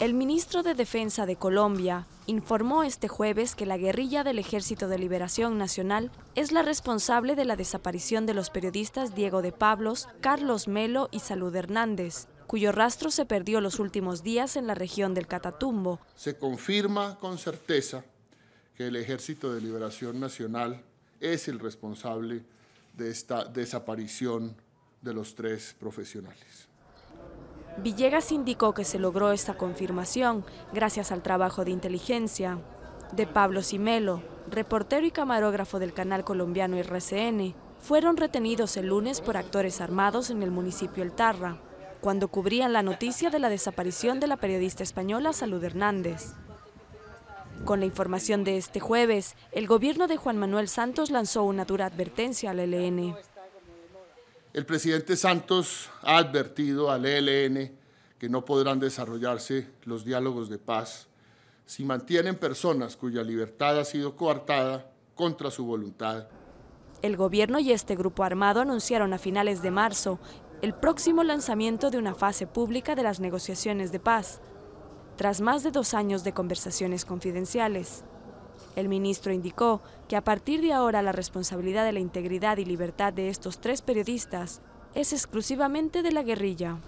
El ministro de Defensa de Colombia informó este jueves que la guerrilla del Ejército de Liberación Nacional es la responsable de la desaparición de los periodistas Diego de Pablos, Carlos Melo y Salud Hernández, cuyo rastro se perdió los últimos días en la región del Catatumbo. Se confirma con certeza que el Ejército de Liberación Nacional es el responsable de esta desaparición de los tres profesionales. Villegas indicó que se logró esta confirmación gracias al trabajo de inteligencia de Pablo Simelo, reportero y camarógrafo del canal colombiano RCN. Fueron retenidos el lunes por actores armados en el municipio El Tarra, cuando cubrían la noticia de la desaparición de la periodista española Salud Hernández. Con la información de este jueves, el gobierno de Juan Manuel Santos lanzó una dura advertencia al ELN. El presidente Santos ha advertido al ELN que no podrán desarrollarse los diálogos de paz si mantienen personas cuya libertad ha sido coartada contra su voluntad. El gobierno y este grupo armado anunciaron a finales de marzo el próximo lanzamiento de una fase pública de las negociaciones de paz, tras más de dos años de conversaciones confidenciales. El ministro indicó que a partir de ahora la responsabilidad de la integridad y libertad de estos tres periodistas es exclusivamente de la guerrilla.